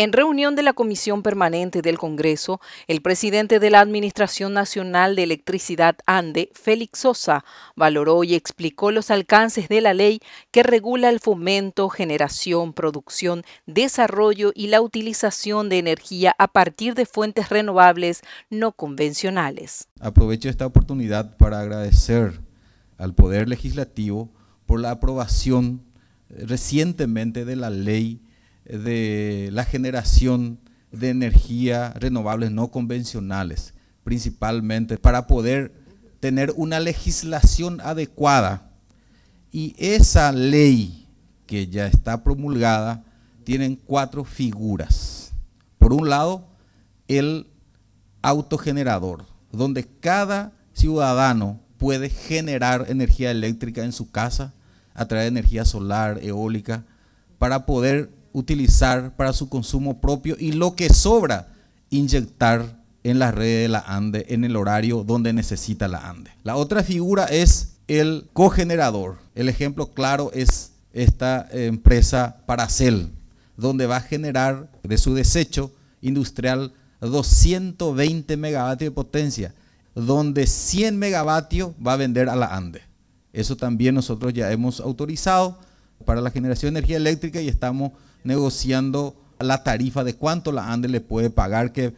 En reunión de la Comisión Permanente del Congreso, el presidente de la Administración Nacional de Electricidad ANDE, Félix Sosa, valoró y explicó los alcances de la ley que regula el fomento, generación, producción, desarrollo y la utilización de energía a partir de fuentes renovables no convencionales. Aprovecho esta oportunidad para agradecer al Poder Legislativo por la aprobación eh, recientemente de la ley de la generación de energía renovables no convencionales, principalmente para poder tener una legislación adecuada. Y esa ley que ya está promulgada tiene cuatro figuras. Por un lado, el autogenerador, donde cada ciudadano puede generar energía eléctrica en su casa a través de energía solar, eólica, para poder utilizar para su consumo propio y lo que sobra inyectar en la red de la ANDE en el horario donde necesita la ANDE. La otra figura es el cogenerador. El ejemplo claro es esta empresa Paracel, donde va a generar de su desecho industrial 220 megavatios de potencia, donde 100 megavatios va a vender a la ANDE. Eso también nosotros ya hemos autorizado para la generación de energía eléctrica y estamos negociando la tarifa de cuánto la ANDE le puede pagar, que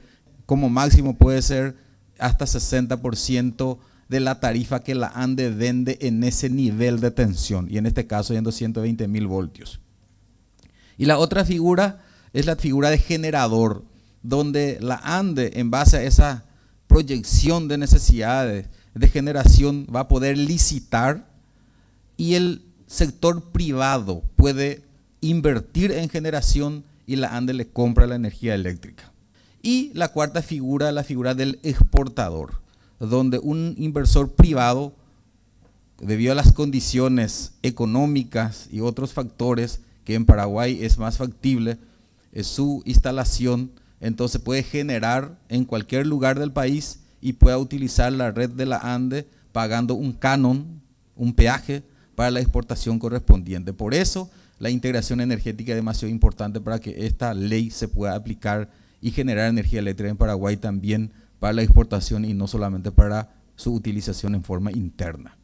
como máximo puede ser hasta 60% de la tarifa que la ANDE vende en ese nivel de tensión, y en este caso siendo 120 mil voltios. Y la otra figura es la figura de generador, donde la ANDE, en base a esa proyección de necesidades de generación, va a poder licitar y el sector privado puede invertir en generación y la ANDE le compra la energía eléctrica. Y la cuarta figura, la figura del exportador, donde un inversor privado, debido a las condiciones económicas y otros factores, que en Paraguay es más factible, es su instalación, entonces puede generar en cualquier lugar del país y pueda utilizar la red de la ANDE pagando un canon, un peaje para la exportación correspondiente. Por eso la integración energética es demasiado importante para que esta ley se pueda aplicar y generar energía eléctrica en Paraguay también para la exportación y no solamente para su utilización en forma interna.